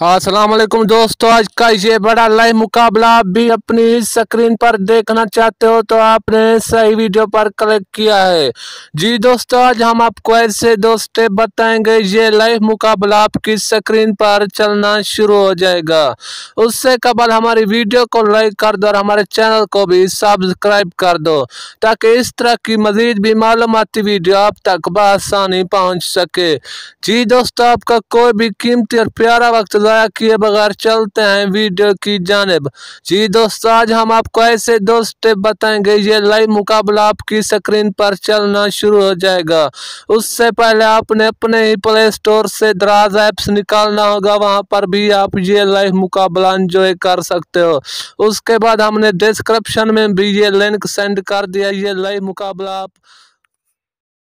असलम दोस्तों आज का ये बड़ा लाइव मुकाबला आप भी अपनी स्क्रीन पर देखना चाहते हो तो आपने सही वीडियो पर क्लिक किया है जी दोस्तों आज हम आपको ऐसे दोस्त बताएंगे ये लाइव मुकाबला आपकी स्क्रीन पर चलना शुरू हो जाएगा उससे कबल हमारी वीडियो को लाइक कर दो और हमारे चैनल को भी सब्सक्राइब कर दो ताकि इस तरह की मजीद भी मालूमती वीडियो आप तक बसानी पहुँच सके जी दोस्तों आपका कोई भी कीमती और प्यारा वक्त ज़ाया किए बगैर चलते हैं वीडियो की जानब जी दोस्तों आज हम आपको ऐसे दो स्टेप बताएंगे ये लाइव मुकाबला आपकी स्क्रीन पर चलना शुरू हो जाएगा उससे पहले आपने अपने ही प्ले स्टोर से दराज ऐप्स निकालना होगा वहां पर भी आप ये लाइव मुकाबला इंजॉय कर सकते हो उसके बाद हमने डिस्क्रिप्शन में भी ये लिंक सेंड कर दिया ये लाइव मुकाबला आप